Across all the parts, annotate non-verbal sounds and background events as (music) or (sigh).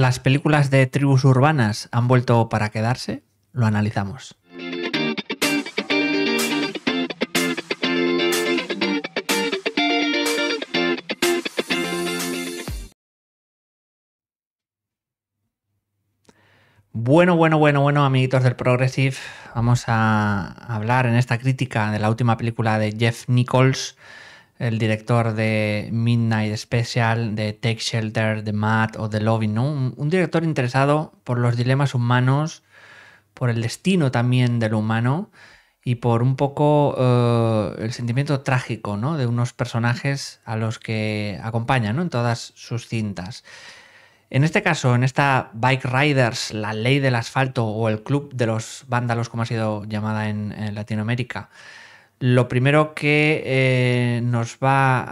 ¿Las películas de tribus urbanas han vuelto para quedarse? Lo analizamos. Bueno, bueno, bueno, bueno, amiguitos del Progressive, vamos a hablar en esta crítica de la última película de Jeff Nichols el director de Midnight Special, de Take Shelter, de Matt o de Loving, Un, director interesado por los dilemas humanos, por el destino también del humano y por un poco eh, el sentimiento trágico, ¿no? De unos personajes a los que acompaña, En todas sus cintas. En este caso, en esta Bike Riders, la ley del asfalto o el club de los vándalos, como ha sido llamada en Latinoamérica, lo primero que eh, nos va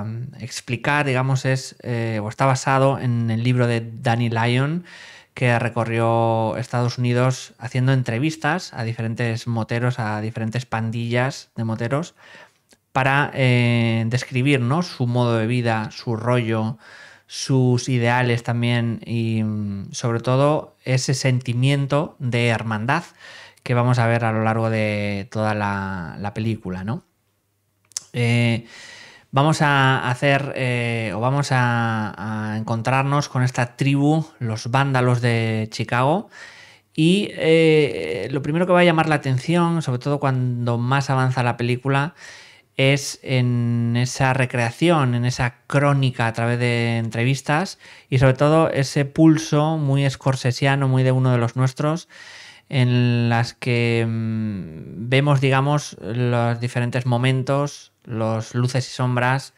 a mm, explicar, digamos, es eh, o está basado en el libro de Danny Lyon que recorrió Estados Unidos haciendo entrevistas a diferentes moteros, a diferentes pandillas de moteros, para eh, describir su modo de vida, su rollo, sus ideales también y mm, sobre todo ese sentimiento de hermandad que vamos a ver a lo largo de toda la, película, ¿no? Eh, vamos a hacer eh, o vamos a, encontrarnos con esta tribu, los vándalos de Chicago. Y eh, lo primero que va a llamar la atención, sobre todo cuando más avanza la película, es en esa recreación, en esa crónica a través de entrevistas y sobre todo ese pulso muy escorsesiano, muy de uno de los nuestros, en las que mm, vemos, digamos, los diferentes momentos, los luces y sombras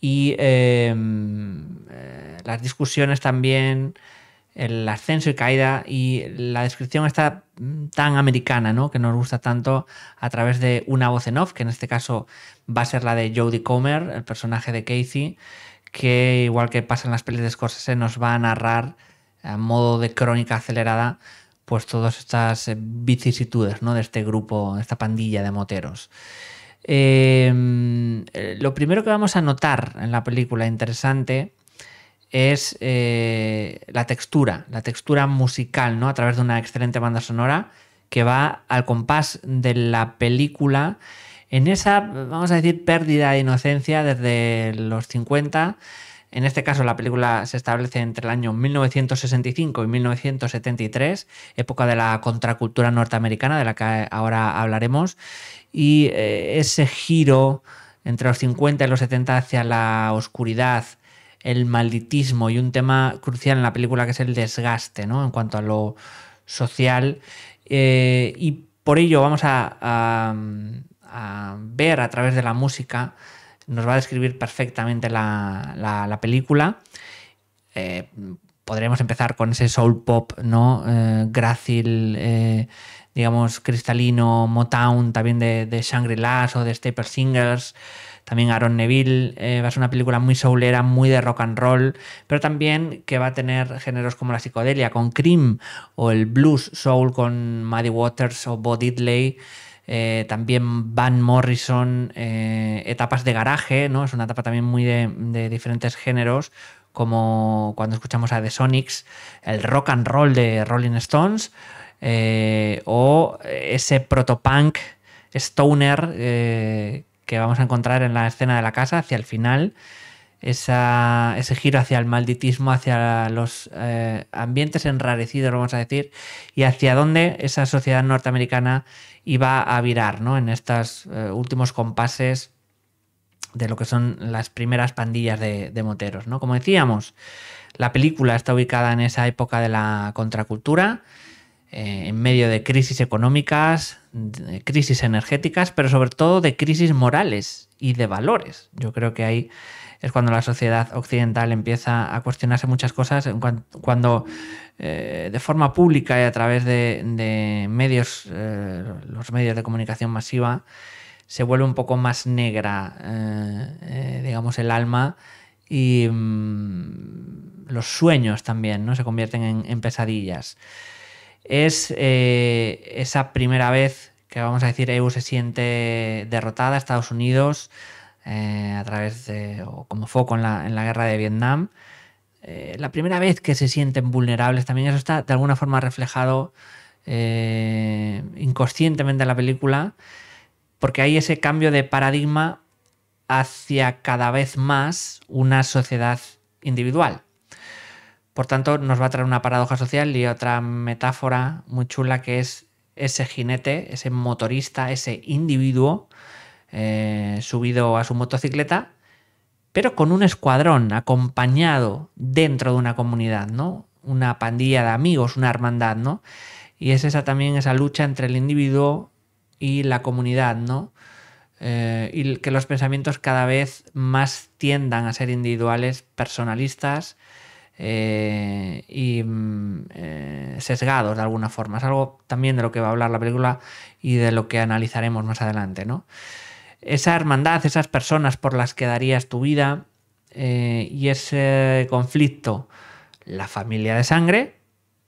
y em, eh, las discusiones también, el ascenso y caída y la descripción está mm, tan americana, ¿no? Que nos gusta tanto a través de una voz en off, que en este caso va a ser la de Jodie Comer, el personaje de Casey, que igual que pasa en las pelis de Scorsese nos va a narrar a modo de crónica acelerada pues todas estas eh, vicisitudes ¿no? de este grupo, de esta pandilla de moteros. Em, eh, lo primero que vamos a notar en la película interesante es eh, la textura, la textura musical, ¿no? A través de una excelente banda sonora que va al compás de la película en esa, vamos a decir, pérdida de inocencia desde los 50 en este caso, la película se establece entre el año 1965 y 1973, época de la contracultura norteamericana, de la que ahora hablaremos, y eh, ese giro entre los 50 y los 70 hacia la oscuridad, el malditismo y un tema crucial en la película que es el desgaste, ¿no? En cuanto a lo social. Eh, y por ello vamos a ver a través de la música nos va a describir perfectamente la, película. Eh, podremos empezar con ese soul pop, ¿no? Eh, grácil, eh, digamos, cristalino, Motown, también de, de Shangri-Las o de Staple Singers. También Aaron Neville va a ser una película muy soulera, muy de rock and roll, pero también que va a tener géneros como la psicodelia con Cream o el blues soul con Muddy Waters o Bo Diddley. Eh, también Van Morrison, eh, etapas de garaje, ¿no? Es una etapa también muy de, diferentes géneros, como cuando escuchamos a The Sonics, el rock and roll de Rolling Stones, eh, o ese protopunk stoner que vamos a encontrar en la escena de la casa hacia el final ese giro hacia el malditismo, hacia los eh, ambientes enrarecidos, vamos a decir, y hacia dónde esa sociedad norteamericana iba a virar ¿no? en estos eh, últimos compases de lo que son las primeras pandillas de, moteros. ¿no? Como decíamos, la película está ubicada en esa época de la contracultura, eh, en medio de crisis económicas, crisis energéticas, pero sobre todo de crisis morales y de valores. Yo creo que hay es cuando la sociedad occidental empieza a cuestionarse muchas cosas, cuando eh, de forma pública y a través de, medios, eh, los medios de comunicación masiva, se vuelve un poco más negra, eh, digamos, el alma y mm, los sueños también, ¿no? Se convierten en, en pesadillas. Es esa primera vez que vamos a decir EU se siente derrotada, Estados Unidos eh, a través de, o como foco en la, en la guerra de Vietnam, eh, la primera vez que se sienten vulnerables también, eso está de alguna forma reflejado eh, inconscientemente en la película, porque hay ese cambio de paradigma hacia cada vez más una sociedad individual. Por tanto, nos va a traer una paradoja social y otra metáfora muy chula que es ese jinete, ese motorista, ese individuo eh, subido a su motocicleta, pero con un escuadrón acompañado dentro de una comunidad, ¿no? Una pandilla de amigos, una hermandad, ¿no? Y es esa también esa lucha entre el individuo y la comunidad, ¿no? Eh, y que los pensamientos cada vez más tiendan a ser individuales, personalistas eh, y mm, sesgados de alguna forma. Es algo también de lo que va a hablar la película y de lo que analizaremos más adelante, ¿no? esa hermandad, esas personas por las que darías tu vida eh, y ese conflicto, la familia de sangre,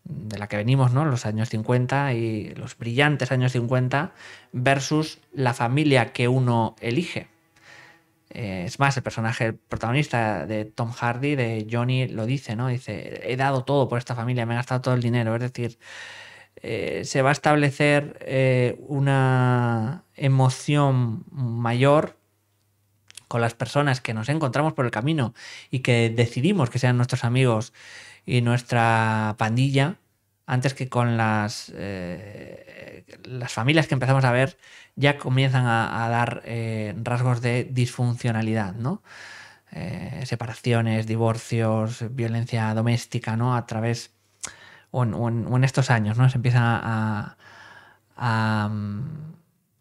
de la que venimos, ¿no? Los años 50 y los brillantes años 50 versus la familia que uno elige. Eh, es más, el personaje protagonista de Tom Hardy, de Johnny, lo dice, ¿no? Dice, he dado todo por esta familia, me he gastado todo el dinero. Es decir, eh, se va a establecer eh, una emoción mayor con las personas que nos encontramos por el camino y que decidimos que sean nuestros amigos y nuestra pandilla antes que con las, eh, las familias que empezamos a ver ya comienzan a, a dar rasgos de disfuncionalidad, ¿no? separaciones, divorcios, violencia doméstica, ¿no? A través o en, estos años, ¿no? Se empieza mm, a,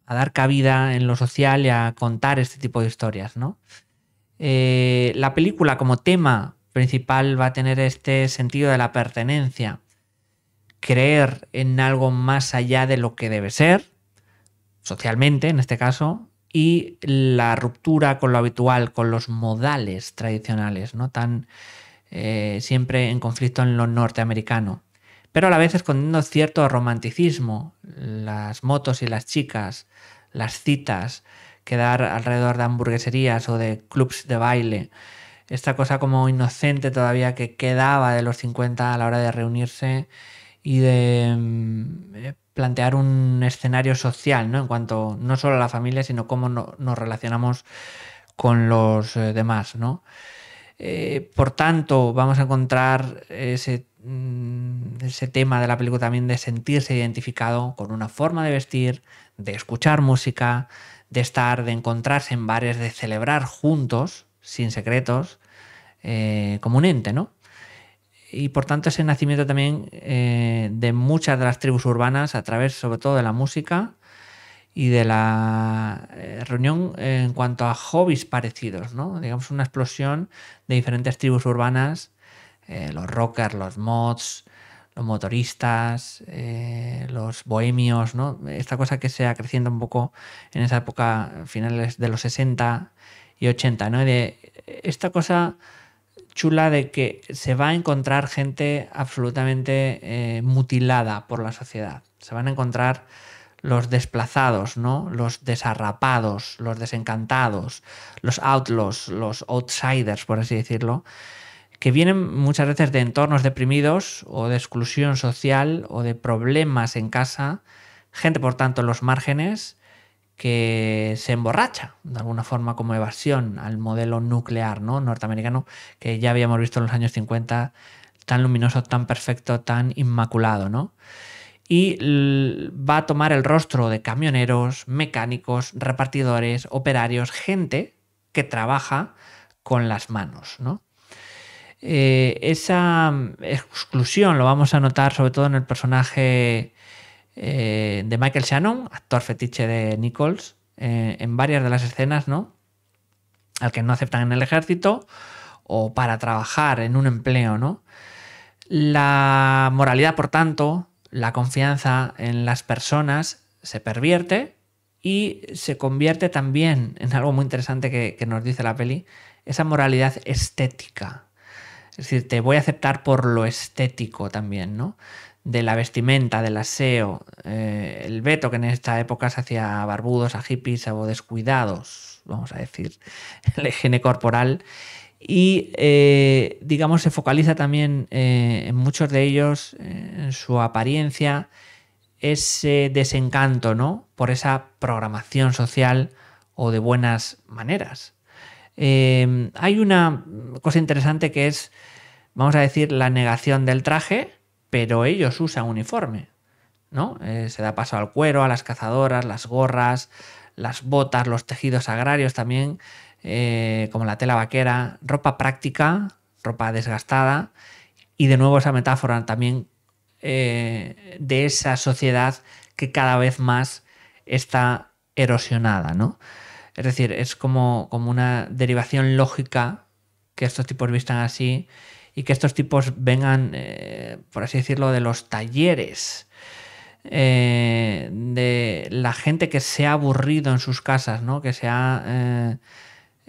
dar cabida en lo social y a contar este tipo de historias, eh, la película como tema principal va a tener este sentido de la pertenencia, creer en algo más allá de lo que debe ser, socialmente en este caso, y la ruptura con lo habitual, con los modales tradicionales, ¿no? Tan eh, siempre en conflicto en lo norteamericano pero a la vez escondiendo cierto romanticismo, las motos y las chicas, las citas, quedar alrededor de hamburgueserías o de clubs de baile, esta cosa como inocente todavía que quedaba de los 50 a la hora de reunirse y de mm, eh, plantear un escenario social, ¿no? En cuanto no solo a la familia, sino cómo nos relacionamos con los eh, demás, eh, por tanto, vamos a encontrar ese Mm, ese tema de la película también de sentirse identificado con una forma de vestir, de escuchar música, de estar, de encontrarse en bares, de celebrar juntos, sin secretos, eh, como un ente, ¿no? Y por tanto ese nacimiento también eh, de muchas de las tribus urbanas a través sobre todo de la música y de la eh, reunión en cuanto a hobbies parecidos, ¿no? Digamos una explosión de diferentes tribus urbanas eh, los rockers, los mods, los motoristas, eh, los bohemios, ¿no? Esta cosa que se ha creciendo un poco en esa época, finales de los 60 y 80, esta cosa chula de que se va a encontrar gente absolutamente eh, mutilada por la sociedad. Se van a encontrar los desplazados, ¿no? Los desarrapados, los desencantados, los outlaws, los outsiders, por así decirlo que vienen muchas veces de entornos deprimidos o de exclusión social o de problemas en casa, gente por tanto en los márgenes que se emborracha de alguna forma como evasión al modelo nuclear ¿no? norteamericano que ya habíamos visto en los años 50 tan luminoso, tan perfecto, tan inmaculado, ¿no? Y va a tomar el rostro de camioneros, mecánicos, repartidores, operarios, gente que trabaja con las manos, ¿no? Eh, esa mm, exclusión lo vamos a notar sobre todo en el personaje eh, de Michael Shannon, actor fetiche de Nichols, eh, en varias de las escenas, ¿no? Al que no aceptan en el ejército o para trabajar en un empleo, ¿no? La moralidad, por tanto, la confianza en las personas se pervierte y se convierte también en algo muy interesante que nos dice la peli, esa moralidad estética, es decir, te voy a aceptar por lo estético también, ¿no? De la vestimenta, del aseo, eh, el veto que en esta época se hacía a barbudos, a hippies, o descuidados, vamos a decir, el (laughs) higiene corporal. Y, eh, digamos, se focaliza también eh, en muchos de ellos, en su apariencia, ese desencanto, ¿no? Por esa programación social o de buenas maneras. Em, hay una cosa interesante que es, vamos a decir, la negación del traje, pero ellos usan uniforme, ¿no? Eh, se da paso al cuero, a las cazadoras, las gorras, las botas, los tejidos agrarios también, eh, como la tela vaquera, ropa práctica, ropa desgastada, y de nuevo esa metáfora también eh, de esa sociedad que cada vez más está erosionada, ¿no? Es decir, es como, como una derivación lógica que estos tipos vistan así y que estos tipos vengan, eh, por así decirlo, de los talleres. Eh, de la gente que se ha aburrido en sus casas, ¿no? Que se ha,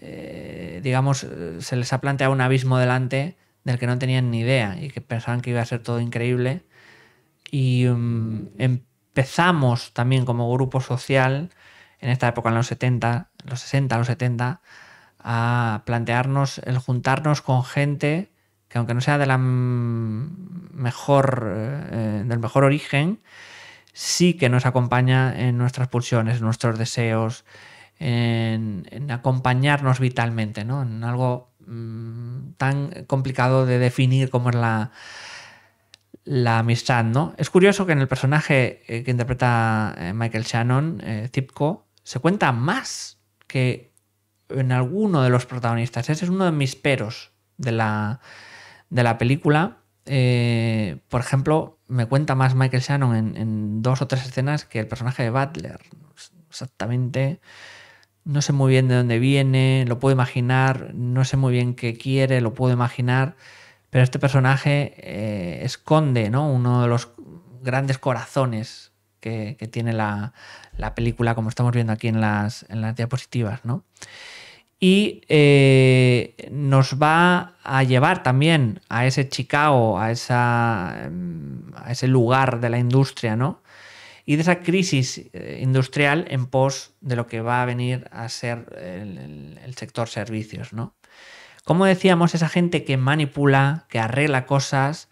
eh, digamos, se les ha planteado un abismo delante del que no tenían ni idea y que pensaban que iba a ser todo increíble. Y mm, empezamos también como grupo social en esta época, en los 70, los 60, los 70, a plantearnos el juntarnos con gente que aunque no sea de mejor, eh, del mejor origen, sí que nos acompaña en nuestras pulsiones, en nuestros deseos, en, acompañarnos vitalmente, En algo mm, tan complicado de definir como es la, la amistad, ¿no? Es curioso que en el personaje eh, que interpreta eh, Michael Shannon, Zipco, se cuenta más que en alguno de los protagonistas. Ese es uno de mis peros de la, de la película. Eh, por ejemplo, me cuenta más Michael Shannon en, dos o tres escenas que el personaje de Butler. Exactamente. No sé muy bien de dónde viene, lo puedo imaginar, no sé muy bien qué quiere, lo puedo imaginar, pero este personaje eh, esconde ¿no? uno de los grandes corazones que, tiene la, película, como estamos viendo aquí en las, diapositivas, ¿no? Y eh, nos va a llevar también a ese Chicago, a, ese lugar de la industria, ¿no? y de esa crisis eh, industrial en pos de lo que va a venir a ser el, el, sector servicios, ¿no? Como decíamos, esa gente que manipula, que arregla cosas,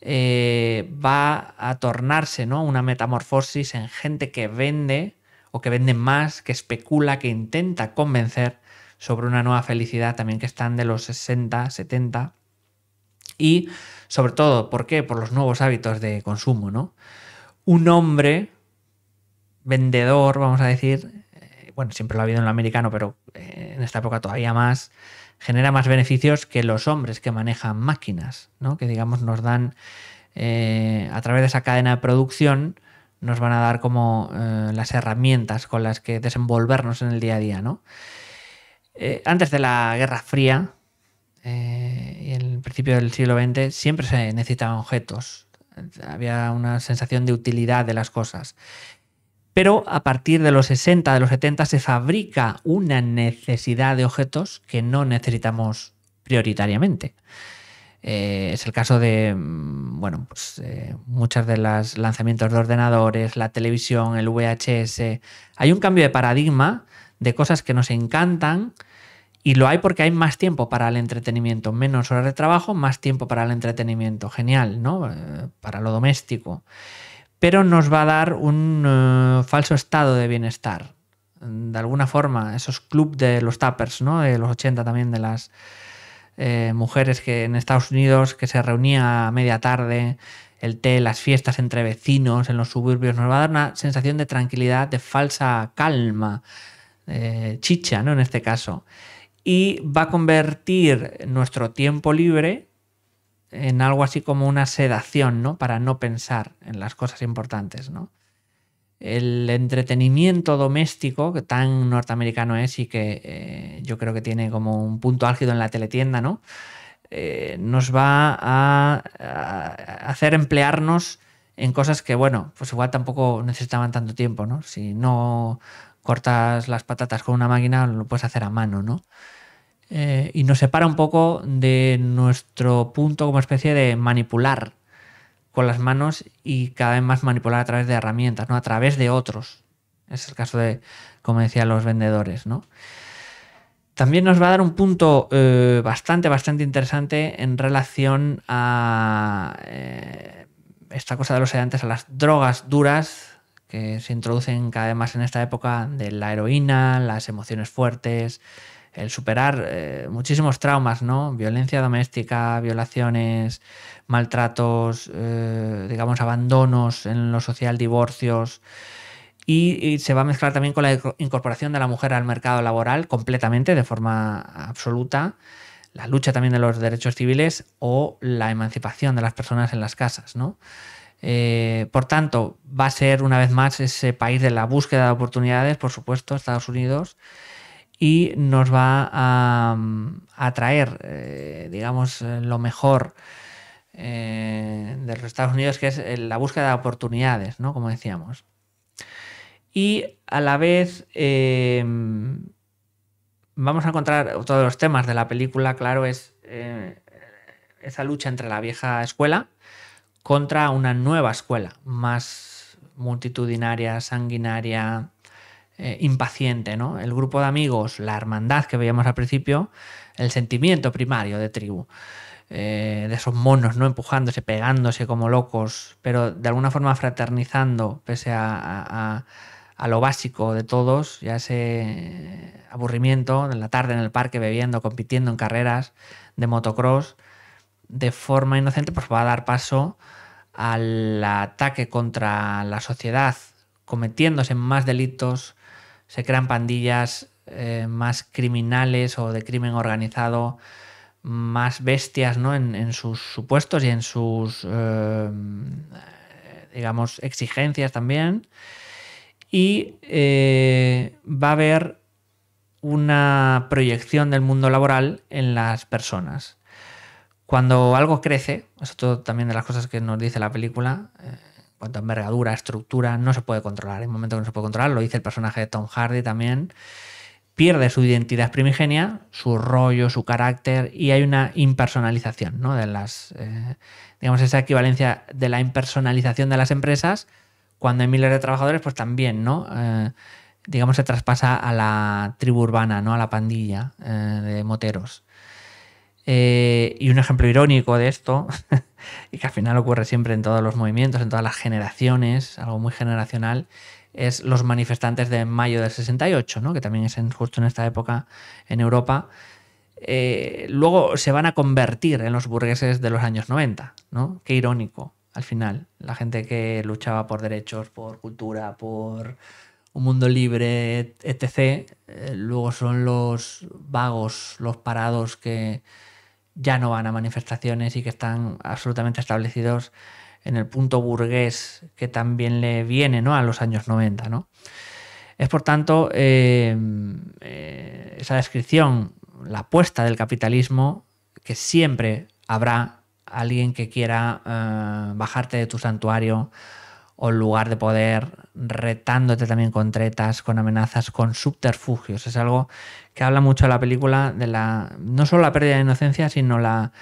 eh, va a tornarse ¿no? una metamorfosis en gente que vende o que vende más, que especula, que intenta convencer sobre una nueva felicidad también que están de los 60, 70 y sobre todo, ¿por qué? Por los nuevos hábitos de consumo, ¿no? Un hombre vendedor, vamos a decir, eh, bueno, siempre lo ha habido en lo americano, pero eh, en esta época todavía más, genera más beneficios que los hombres que manejan máquinas, ¿no? que digamos nos dan, eh, a través de esa cadena de producción, nos van a dar como eh, las herramientas con las que desenvolvernos en el día a día. ¿no? Eh, antes de la Guerra Fría y en el principio del siglo XX siempre se necesitaban objetos, había una sensación de utilidad de las cosas. Pero a partir de los 60, de los 70, se fabrica una necesidad de objetos que no necesitamos prioritariamente. Eh, es el caso de mm, bueno, pues, eh, muchos de los lanzamientos de ordenadores, la televisión, el VHS. Hay un cambio de paradigma de cosas que nos encantan y lo hay porque hay más tiempo para el entretenimiento, menos horas de trabajo, más tiempo para el entretenimiento. Genial, ¿no? Eh, para lo doméstico pero nos va a dar un eh, falso estado de bienestar. De alguna forma, esos club de los tappers, ¿no? De los 80 también, de las eh, mujeres que en Estados Unidos que se reunía a media tarde, el té, las fiestas entre vecinos en los suburbios, nos va a dar una sensación de tranquilidad, de falsa calma, eh, chicha, ¿no? En este caso. Y va a convertir nuestro tiempo libre en algo así como una sedación, ¿no? Para no pensar en las cosas importantes, ¿no? El entretenimiento doméstico, que tan norteamericano es y que eh, yo creo que tiene como un punto álgido en la teletienda, ¿no? Eh, nos va a, hacer emplearnos en cosas que, bueno, pues igual tampoco necesitaban tanto tiempo, ¿no? Si no cortas las patatas con una máquina, lo puedes hacer a mano, ¿no? Eh, y nos separa un poco de nuestro punto como especie de manipular con las manos y cada vez más manipular a través de herramientas, ¿no? a través de otros. Es el caso de, como decía, los vendedores. ¿no? También nos va a dar un punto eh, bastante, bastante interesante en relación a eh, esta cosa de los sedantes, a las drogas duras que se introducen cada vez más en esta época de la heroína, las emociones fuertes, el superar eh, muchísimos traumas, ¿no? Violencia doméstica, violaciones, maltratos, eh, digamos, abandonos en lo social, divorcios. Y, se va a mezclar también con la incorporación de la mujer al mercado laboral completamente, de forma absoluta, la lucha también de los derechos civiles o la emancipación de las personas en las casas, ¿no? Eh, por tanto, va a ser una vez más ese país de la búsqueda de oportunidades, por supuesto, Estados Unidos, y nos va a, atraer, traer, eh, digamos, eh, lo mejor eh, de los Estados Unidos, que es la búsqueda de oportunidades, ¿no? Como decíamos. Y a la vez em, vamos a encontrar todos los temas de la película, claro, es esa lucha entre la vieja escuela contra una nueva escuela, más multitudinaria, sanguinaria, eh, impaciente, ¿no? El grupo de amigos, la hermandad que veíamos al principio, el sentimiento primario de tribu. Eh, de esos monos, ¿no? Empujándose, pegándose como locos, pero de alguna forma fraternizando, pese a, a, a lo básico de todos, ya ese aburrimiento de la tarde en el parque bebiendo, compitiendo en carreras de motocross, de forma inocente, pues va a dar paso al ataque contra la sociedad, cometiéndose más delitos, se crean pandillas eh, más criminales o de crimen organizado, más bestias ¿no? en, sus supuestos y en sus, eh, digamos, exigencias también. Y eh, va a haber una proyección del mundo laboral en las personas. Cuando algo crece, esto también de las cosas que nos dice la película, cuanto a envergadura, estructura, no se puede controlar. En un momento que no se puede controlar, lo dice el personaje de Tom Hardy también. Pierde su identidad primigenia, su rollo, su carácter, y hay una impersonalización, ¿no? De las. Eh, digamos, esa equivalencia de la impersonalización de las empresas, cuando hay miles de trabajadores, pues también, ¿no? Eh, digamos, se traspasa a la tribu urbana, ¿no? A la pandilla eh, de moteros. Eh, y un ejemplo irónico de esto, (laughs) y que al final ocurre siempre en todos los movimientos, en todas las generaciones, algo muy generacional, es los manifestantes de mayo del 68, ¿no? que también es justo en esta época en Europa. Eh, luego se van a convertir en los burgueses de los años 90, ¿no? Qué irónico, al final. La gente que luchaba por derechos, por cultura, por un mundo libre, etc. Eh, luego son los vagos, los parados que, ya no van a manifestaciones y que están absolutamente establecidos en el punto burgués que también le viene ¿no? a los años 90. Es por tanto eh, eh, esa descripción, la apuesta del capitalismo, que siempre habrá alguien que quiera eh, bajarte de tu santuario, o lugar de poder retándote también con tretas, con amenazas, con subterfugios. Es algo que habla mucho de la película de la no solo la pérdida de inocencia, sino la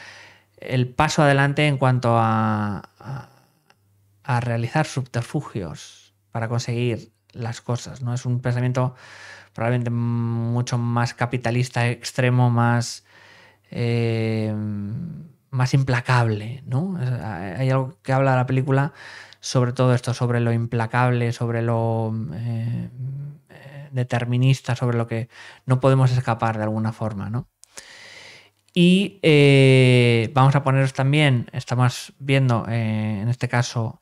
el paso adelante en cuanto a, a, realizar subterfugios para conseguir las cosas, ¿no? Es un pensamiento probablemente mucho más capitalista extremo, más eh, más implacable, ¿no? Hay algo que habla la película sobre todo esto, sobre lo implacable, sobre lo eh, eh, determinista, sobre lo que no podemos escapar de alguna forma, ¿no? Y eh, vamos a poneros también, estamos viendo en este caso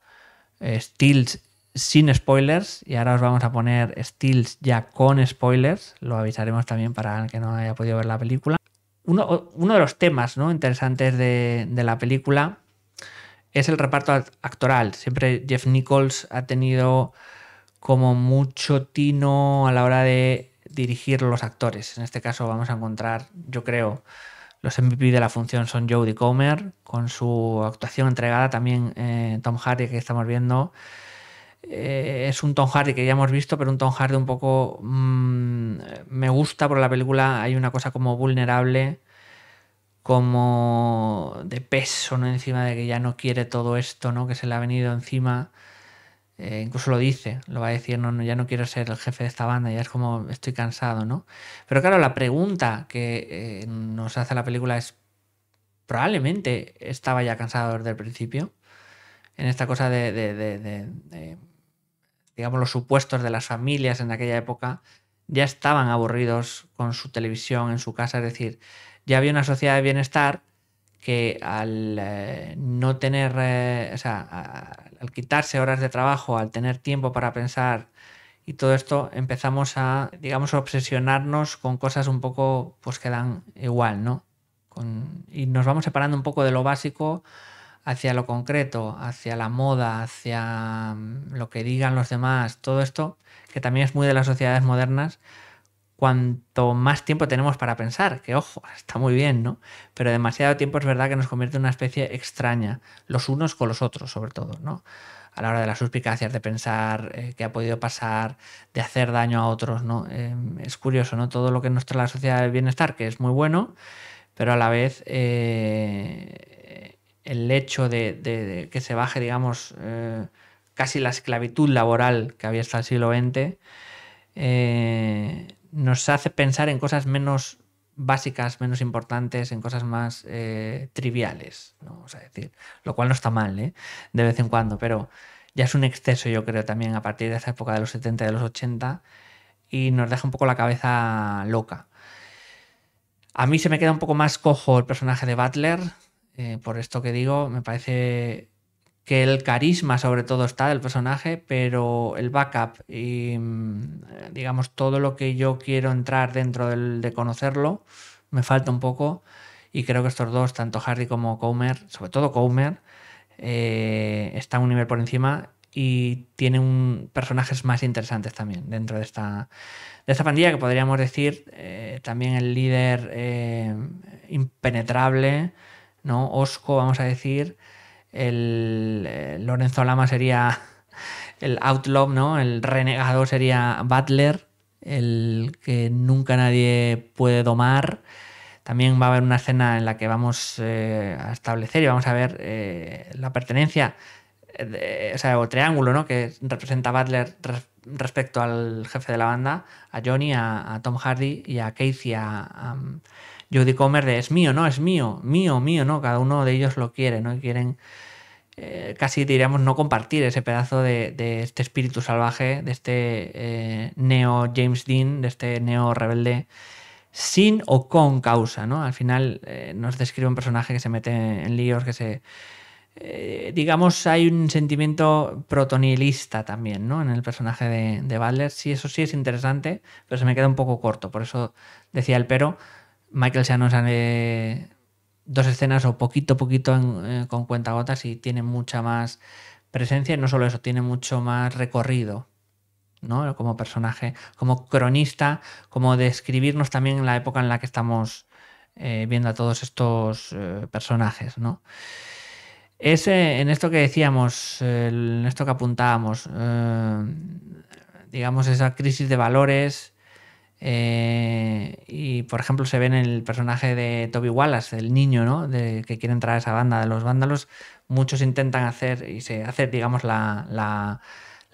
Stills sin spoilers y ahora os vamos a poner Stills ya con spoilers, lo avisaremos también para el que no haya podido ver la película uno, de los temas ¿no? interesantes de, la película es el reparto actoral. Siempre Jeff Nichols ha tenido como mucho tino a la hora de dirigir los actores. En este caso vamos a encontrar, yo creo, los MVP de la función son Jodie Comer, con su actuación entregada también eh, Tom Hardy que estamos viendo. Eh, es un Tom Hardy que ya hemos visto, pero un Tom Hardy un poco mm, me gusta por la película. Hay una cosa como vulnerable, como de peso, ¿no? Encima de que ya no quiere todo esto, ¿no? Que se le ha venido encima. Eh, incluso lo dice, lo va a decir, no, no, ya no quiero ser el jefe de esta banda, ya es como estoy cansado, ¿no? Pero claro, la pregunta que eh, nos hace la película es, probablemente estaba ya cansado desde el principio, en esta cosa de digamos, los supuestos de las familias en aquella época ya estaban aburridos con su televisión en su casa, es decir, ya había una sociedad de bienestar que al eh, no tener, eh, o sea, al quitarse horas de trabajo, al tener tiempo para pensar y todo esto, empezamos a, digamos, obsesionarnos con cosas un poco, pues que dan igual, ¿no? y nos vamos separando un poco de lo básico hacia lo concreto, hacia la moda, hacia mm, lo que digan los demás, todo esto, que también es muy de las sociedades modernas, cuanto más tiempo tenemos para pensar, que ojo, (laughs) está muy bien, ¿no? Pero demasiado tiempo es verdad que nos convierte en una especie extraña, los unos con los otros, sobre todo, ¿no? A la hora de las suspicacias, de pensar eh, qué ha podido pasar, de hacer daño a otros, ¿no? Em, es curioso, ¿no? Todo lo que nuestra la sociedad del bienestar, que es muy bueno, pero a la vez eh, el hecho de, que se baje, digamos, eh, casi la esclavitud laboral que había hasta el siglo XX, eh, nos hace pensar en cosas menos básicas, menos importantes, en cosas más eh, triviales, ¿no? decir, lo cual no está mal de vez en cuando, pero ya es un exceso, yo creo, también a partir de esa época de los 70, de los 80, y nos deja un poco la cabeza loca. A mí se me queda un poco más cojo el personaje de Butler, eh, por esto que digo, me parece que el carisma sobre todo está del personaje, pero el backup y mm, eh, digamos todo lo que yo quiero entrar dentro del, de conocerlo, me falta un poco y creo que estos dos, tanto Hardy como Comer, sobre todo Comer, eh, están un nivel por encima y tienen personajes más interesantes también dentro de esta, de esta pandilla que podríamos decir también el líder impenetrable ¿no? Osco, vamos a decir, el, eh, Lorenzo Lama sería (laughs) el outlaw, ¿no? El renegado sería Butler, el que nunca nadie puede domar. También va a haber una escena en la que vamos eh, a establecer y vamos a ver eh, la pertenencia, o sea, el triángulo, ¿no? Que representa Butler respecto al jefe de la banda, a Johnny, a, Tom Hardy y a Casey, a Judy Comer es mío, no, es mío, mío, mío, no, cada uno de ellos lo quiere, ¿no? Y quieren eh, casi diríamos no compartir ese pedazo de, este espíritu salvaje, de este eh, neo James Dean, de este neo rebelde, sin o con causa, ¿no? Al final eh, nos describe un personaje que se mete en líos, que se... digamos, hay un sentimiento protonilista también, ¿no? En el personaje de, de Sí, eso sí es interesante, pero se me queda un poco corto, por eso decía el pero Michael Shannon sale dos escenas o poquito poquito eh, con cuentagotas y tiene mucha más presencia y no solo eso, tiene mucho más recorrido. ¿no? como personaje, como cronista, como describirnos también la época en la que estamos eh, viendo a todos estos eh, personajes. ¿no? en esto que decíamos, en esto que apuntábamos, digamos, esa crisis de valores, eh, y por ejemplo se ve en el personaje de Toby Wallace, el niño de, que quiere entrar a esa banda de los vándalos. Muchos intentan hacer y se hace, digamos, la,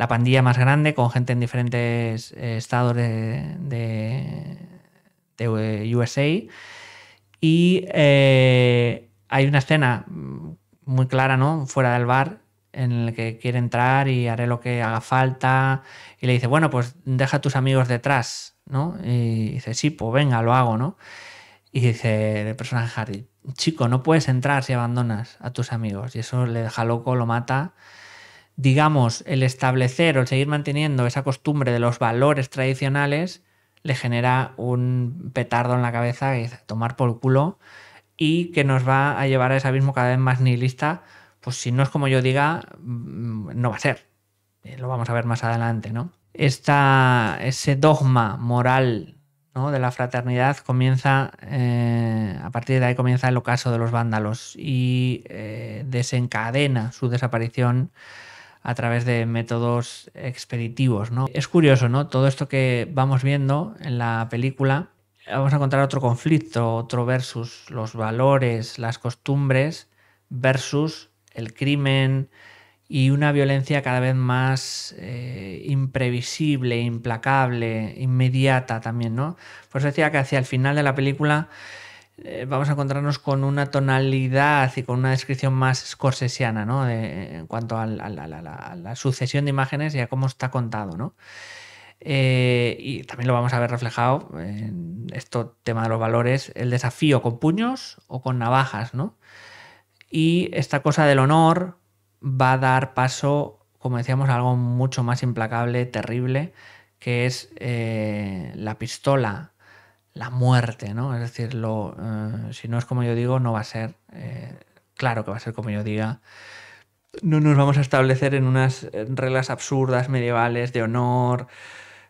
pandilla más grande con gente en diferentes eh, estados de, USA. Y eh, hay una escena mm, muy clara, ¿no? Fuera del bar, en el que quiere entrar y haré lo que haga falta. Y le dice, bueno, pues deja a tus amigos detrás. ¿no? Y dice, sí, pues venga, lo hago, ¿no? Y dice el personaje Harry, chico, no puedes entrar si abandonas a tus amigos. Y eso le deja loco, lo mata. Digamos, el establecer o el seguir manteniendo esa costumbre de los valores tradicionales le genera un petardo en la cabeza que dice, tomar por culo y que nos va a llevar a ese abismo cada vez más nihilista, pues si no es como yo diga, mm, no va a ser. Eh, lo vamos a ver más adelante, ¿no? ese dogma moral de la fraternidad comienza, eh, a partir de ahí comienza el ocaso de los vándalos y eh, desencadena su desaparición a través de métodos expeditivos. Es curioso, ¿no? Todo esto que vamos viendo en la película, vamos a encontrar otro conflicto, otro versus los valores, las costumbres versus el crimen, y una violencia cada vez más eh, imprevisible, implacable, inmediata también, ¿no? Pues decía que hacia el final de la película eh, vamos a encontrarnos con una tonalidad y con una descripción más escorsesiana, ¿no? en cuanto a la, sucesión de imágenes y a cómo está contado, ¿no? Eh, y también lo vamos a ver reflejado en este tema de los valores, el desafío con puños o con navajas, ¿no? Y esta cosa del honor, va a dar paso, como decíamos, a algo mucho más implacable, terrible, que es eh, la pistola, la muerte, ¿no? Es decir, lo, eh, si no es como yo digo, no va a ser, eh, claro que va a ser como yo diga. No nos vamos a establecer en unas reglas absurdas medievales de honor,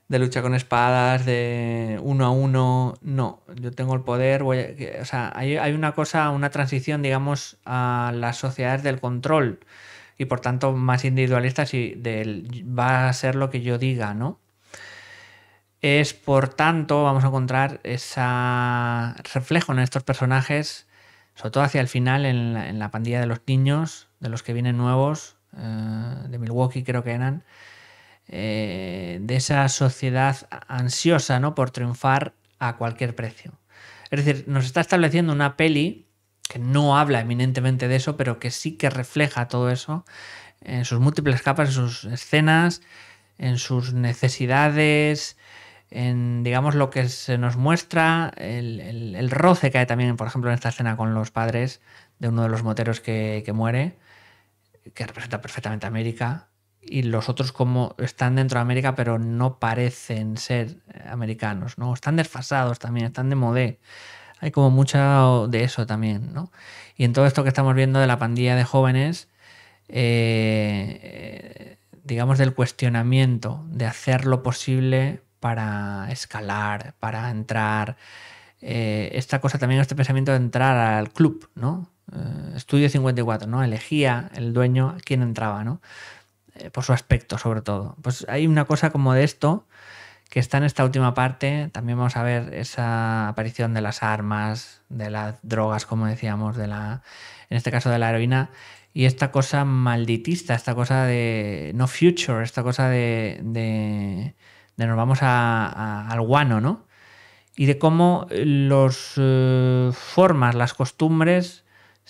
de lucha con espadas, de uno a uno. No, yo tengo el poder. o sea, hay, hay, una cosa, una transición, digamos, a las sociedades del control y por tanto más individualistas y del, va a ser lo que yo diga, ¿no? Es por tanto, vamos a encontrar ese reflejo en estos personajes, sobre todo hacia el final, en la, pandilla de los niños, de los que vienen nuevos, eh, de Milwaukee creo que eran, eh, de esa sociedad ansiosa ¿no? por triunfar a cualquier precio. Es decir, nos está estableciendo una peli que no habla eminentemente de eso, pero que sí que refleja todo eso en sus múltiples capas, en sus escenas, en sus necesidades, en digamos lo que se nos muestra, el, roce que hay también, por ejemplo, en esta escena con los padres de uno de los moteros que, muere, que representa perfectamente a América, y los otros como están dentro de América, pero no parecen ser americanos, ¿no? Están desfasados también, están de modé. Hay como mucho de eso también, ¿no? Y en todo esto que estamos viendo de la pandilla de jóvenes, eh, digamos del cuestionamiento, de hacer lo posible para escalar, para entrar. Eh, esta cosa también, este pensamiento de entrar al club, ¿no? Eh, Estudio 54, ¿no? Elegía el dueño quién entraba, ¿no? por su aspecto, sobre todo. Pues hay una cosa como de esto que está en esta última parte. También vamos a ver esa aparición de las armas, de las drogas, como decíamos, de la, en este caso de la heroína, y esta cosa malditista, esta cosa de no future, esta cosa de, de, nos vamos al guano, ¿no? Y de cómo las eh, formas, las costumbres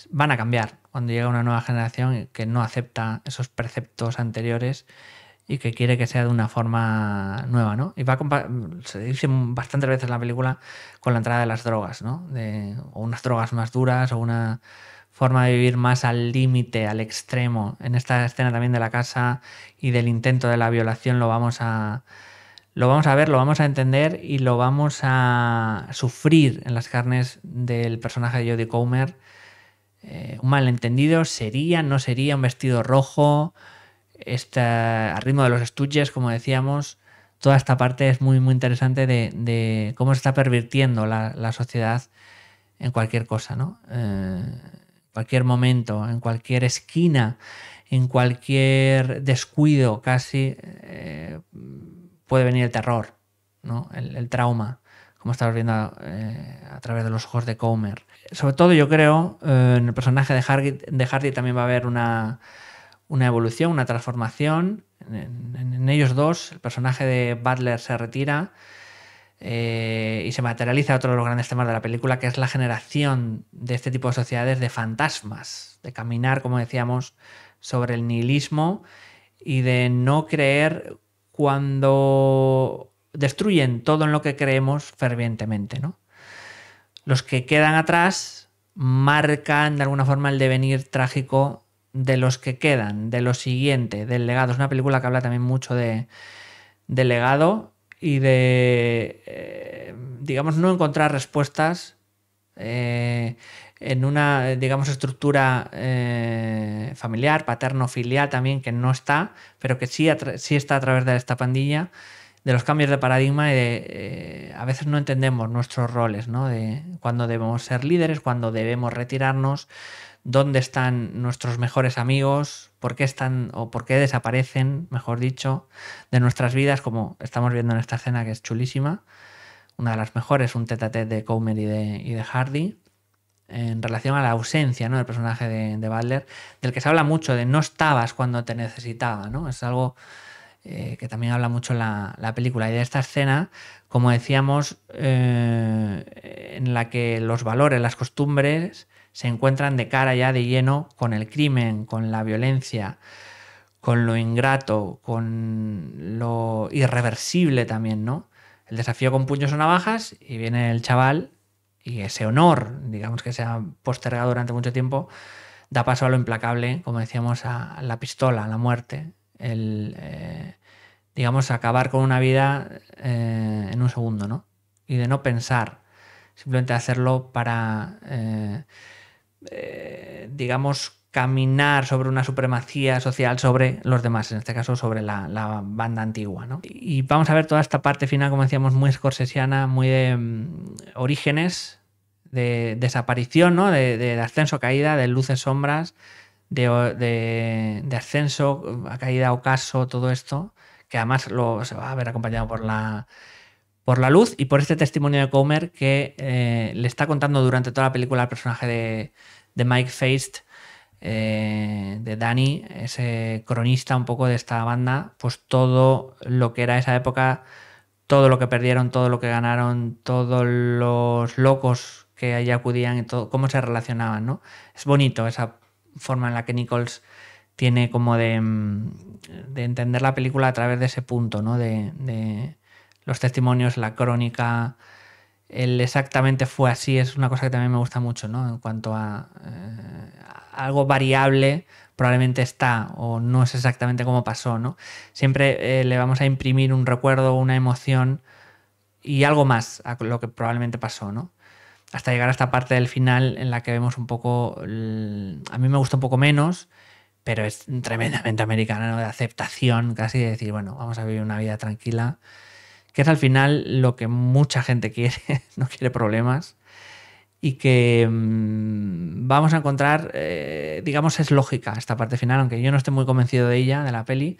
van a cambiar cuando llega una nueva generación que no acepta esos preceptos anteriores y que quiere que sea de una forma nueva, ¿no? Y va se dice bastantes veces en la película con la entrada de las drogas, ¿no? o unas drogas más duras o una forma de vivir más al límite, al extremo. En esta escena también de la casa y del intento de la violación lo vamos a lo vamos a ver, lo vamos a entender y lo vamos a sufrir en las carnes del personaje de Jodie Comer. Eh, un malentendido sería, no sería un vestido rojo, al ritmo de los estuches, como decíamos, toda esta parte es muy, muy interesante de, cómo se está pervirtiendo la, sociedad en cualquier cosa, ¿no? Eh, cualquier momento, en cualquier esquina, en cualquier descuido casi, eh, puede venir el terror, ¿no? el, trauma, como estamos viendo eh, a través de los ojos de Comer. Sobre todo yo creo, en el personaje de de Hardy también va a haber una, una evolución, una transformación. En, ellos dos, el personaje de Butler se retira eh, y se materializa otro de los grandes temas de la película, que es la generación de este tipo de sociedades de fantasmas, de caminar, como decíamos, sobre el nihilismo y de no creer cuando destruyen todo en lo que creemos fervientemente. Los que quedan atrás marcan de alguna forma el devenir trágico de los que quedan, de lo siguiente, del legado. Es una película que habla también mucho de, de legado y de, eh, digamos, no encontrar respuestas eh, en una, digamos, estructura eh, familiar, paterno-filial también, que no está, pero que sí, sí, está a través de esta pandilla, de los cambios de paradigma y de, a veces no entendemos nuestros roles, ¿no? De cuándo debemos ser líderes, cuándo debemos retirarnos dónde están nuestros mejores amigos, por qué están o por qué desaparecen, mejor dicho, de nuestras vidas, como estamos viendo en esta escena que es chulísima, una de las mejores, un tete a tete de Comer y de, Hardy, en relación a la ausencia ¿no? del personaje de, de del que se habla mucho, de no estabas cuando te necesitaba, ¿no? Es algo eh, que también habla mucho la, la, película. Y de esta escena, como decíamos, eh, en la que los valores, las costumbres se encuentran de cara ya de lleno con el crimen, con la violencia, con lo ingrato, con lo irreversible también, ¿no? El desafío con puños o navajas y viene el chaval y ese honor, digamos que se ha postergado durante mucho tiempo, da paso a lo implacable, como decíamos, a la pistola, a la muerte, el, eh, digamos, acabar con una vida eh, en un segundo, ¿no? Y de no pensar, simplemente hacerlo para... Eh, eh, digamos, caminar sobre una supremacía social sobre los demás, en este caso sobre la, banda antigua. ¿no? Y vamos a ver toda esta parte final, como decíamos, muy escorsesiana, muy de mm, orígenes, de desaparición, ¿no? de, de ascenso, caída, de luces, sombras, de, ascenso, a caída, ocaso, todo esto, que además lo, se va a ver acompañado por la por la luz y por este testimonio de Comer que eh, le está contando durante toda la película al personaje de, Mike Feist, eh, de Danny, ese cronista un poco de esta banda, pues todo lo que era esa época, todo lo que perdieron, todo lo que ganaron, todos los locos que allí acudían y todo, cómo se relacionaban, ¿no? Es bonito esa forma en la que Nichols tiene como de, mm, entender la película a través de ese punto, ¿no? de los testimonios, la crónica, el exactamente fue así, es una cosa que también me gusta mucho, ¿no? En cuanto a eh, algo variable, probablemente está o no es exactamente como pasó, ¿no? Siempre eh, le vamos a imprimir un recuerdo, una emoción y algo más a lo que probablemente pasó, ¿no? Hasta llegar a esta parte del final en la que vemos un poco, a mí me gusta un poco menos, pero es tremendamente americana, De aceptación, casi de decir, bueno, vamos a vivir una vida tranquila que es al final lo que mucha gente quiere, (laughs) no quiere problemas, y que mm, vamos a encontrar, eh, digamos, es lógica esta parte final, aunque yo no esté muy convencido de ella, de la peli,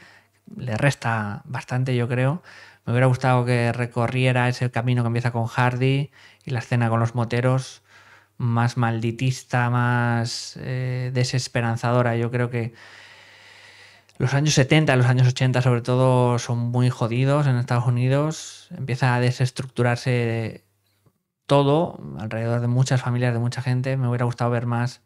le resta bastante, yo creo. Me hubiera gustado que recorriera ese camino que empieza con Hardy y la escena con los moteros, más malditista, más eh, desesperanzadora, yo creo que los años 70, los años 80 sobre todo son muy jodidos en Estados Unidos. Empieza a desestructurarse todo alrededor de muchas familias, de mucha gente. Me hubiera gustado ver más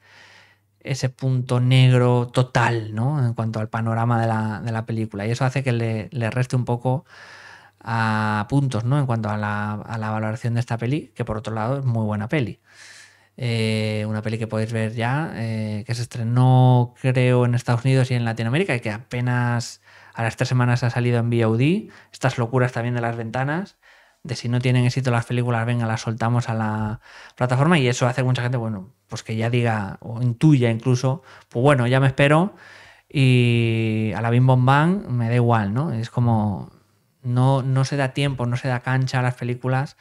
ese punto negro total, ¿no? En cuanto al panorama de la, película. Y eso hace que le, le, reste un poco a puntos, ¿no? En cuanto a la, a la valoración de esta peli, que por otro lado es muy buena peli. Eh, una peli que podéis ver ya, eh, que se estrenó creo en Estados Unidos y en Latinoamérica y que apenas a las tres semanas ha salido en VOD. Estas locuras también de las ventanas, de si no tienen éxito las películas, venga, las soltamos a la plataforma y eso hace mucha gente, bueno, pues que ya diga o intuya incluso, pues bueno, ya me espero y a la bim bom me da igual, ¿no? Es como no, no se da tiempo, no se da cancha a las películas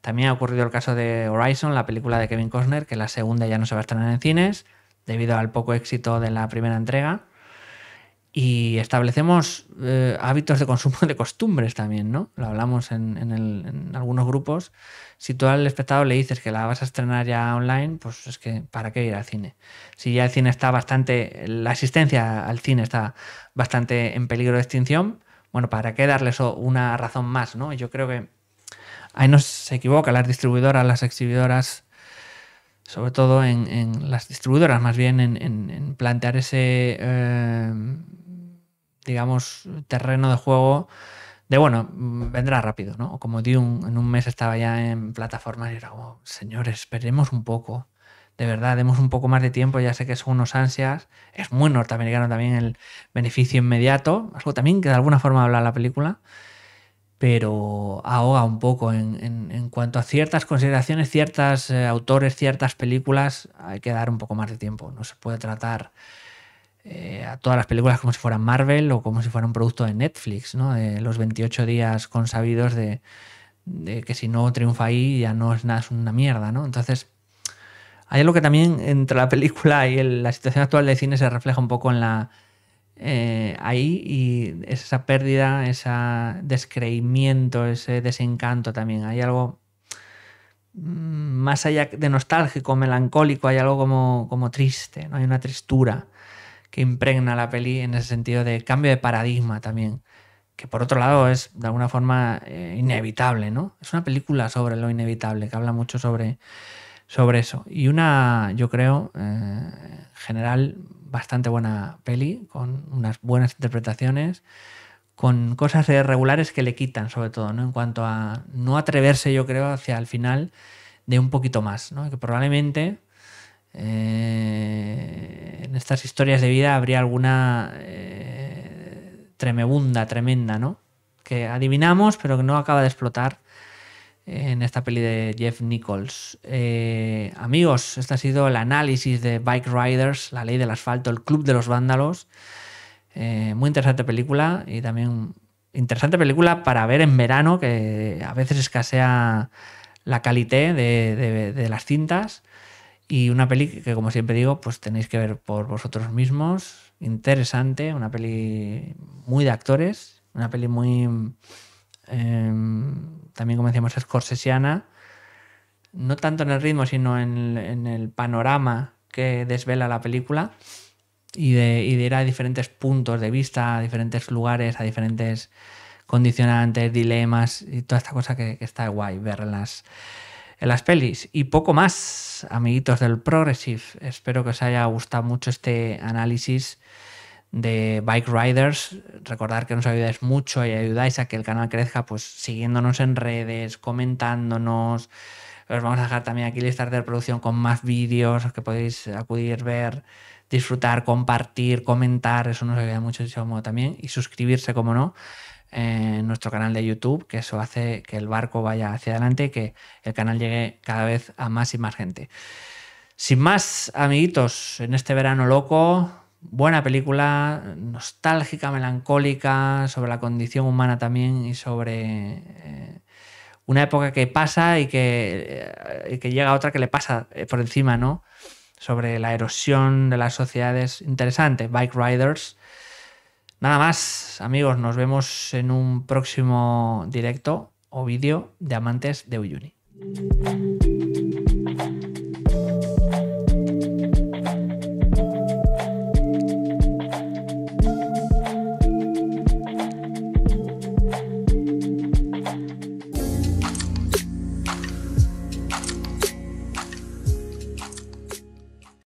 también ha ocurrido el caso de Horizon, la película de Kevin Costner, que la segunda ya no se va a estrenar en cines debido al poco éxito de la primera entrega. Y establecemos eh, hábitos de consumo de costumbres también, ¿no? Lo hablamos en, algunos grupos. Si tú al espectador le dices que la vas a estrenar ya online, pues es que ¿para qué ir al cine? Si ya el cine está bastante, la asistencia al cine está bastante en peligro de extinción, bueno, ¿para qué darle eso una razón más, ¿no? Yo creo que ahí no se equivoca las distribuidoras, las exhibidoras, sobre todo en, las distribuidoras, más bien en, plantear ese, eh, digamos, terreno de juego de, bueno, vendrá rápido, ¿no? Como Dune en un mes estaba ya en plataformas y era como, señores, esperemos un poco. De verdad, demos un poco más de tiempo, ya sé que son unos ansias. Es muy norteamericano también el beneficio inmediato, algo también que de alguna forma habla la película pero ahoga un poco en, cuanto a ciertas consideraciones, ciertos eh, autores, ciertas películas, hay que dar un poco más de tiempo. No se puede tratar eh, a todas las películas como si fueran Marvel o como si fuera un producto de Netflix, ¿no? De los 28 días consabidos de, que si no triunfa ahí ya no es nada, es una mierda, ¿no? Entonces, hay algo que también entre la película y la situación actual de cine se refleja un poco en la eh, ahí y es esa pérdida, ese descreimiento, ese desencanto también. Hay algo mm, más allá de nostálgico, melancólico, hay algo como, triste, ¿no? hay una tristura que impregna la peli en ese sentido de cambio de paradigma también, que por otro lado es de alguna forma eh, inevitable, ¿no? Es una película sobre lo inevitable, que habla mucho sobre, sobre eso. Y una, yo creo, eh, general, bastante buena peli, con unas buenas interpretaciones, con cosas irregulares que le quitan, sobre todo, ¿no? En cuanto a no atreverse, yo creo, hacia el final de un poquito más, ¿no? Que probablemente eh, en estas historias de vida habría alguna eh, tremebunda, tremenda, ¿no? Que adivinamos, pero que no acaba de explotar en esta peli de Jeff Nichols. Eh, amigos, este ha sido el análisis de Bike Riders, La Ley del Asfalto, El Club de los Vándalos. Eh, muy interesante película y también interesante película para ver en verano, que a veces escasea la calidad de, de, las cintas. Y una peli que, como siempre digo, pues tenéis que ver por vosotros mismos. Interesante, una peli muy de actores, una peli muy Em, también como decíamos, escorsesiana, no tanto en el ritmo, sino en, el panorama que desvela la película y de, ir a diferentes puntos de vista, a diferentes lugares, a diferentes condicionantes, dilemas y toda esta cosa que, está guay ver en las, en las pelis. Y poco más, amiguitos del Progressive. Espero que os haya gustado mucho este análisis de Bike Riders. Recordar que nos ayudáis mucho y ayudáis a que el canal crezca, pues siguiéndonos en redes, comentándonos. Os vamos a dejar también aquí listas de reproducción con más vídeos que podéis acudir, ver, disfrutar, compartir, comentar. Eso nos ayuda mucho muchísimo también. Y suscribirse, como no, en nuestro canal de YouTube, que eso hace que el barco vaya hacia adelante y que el canal llegue cada vez a más y más gente. Sin más, amiguitos, en este verano loco, Buena película, nostálgica, melancólica, sobre la condición humana también y sobre eh, una época que pasa y que, eh, que llega otra que le pasa eh, por encima, ¿no? Sobre la erosión de las sociedades. Interesante, Bike Riders. Nada más, amigos, nos vemos en un próximo directo o vídeo de Amantes de Uyuni.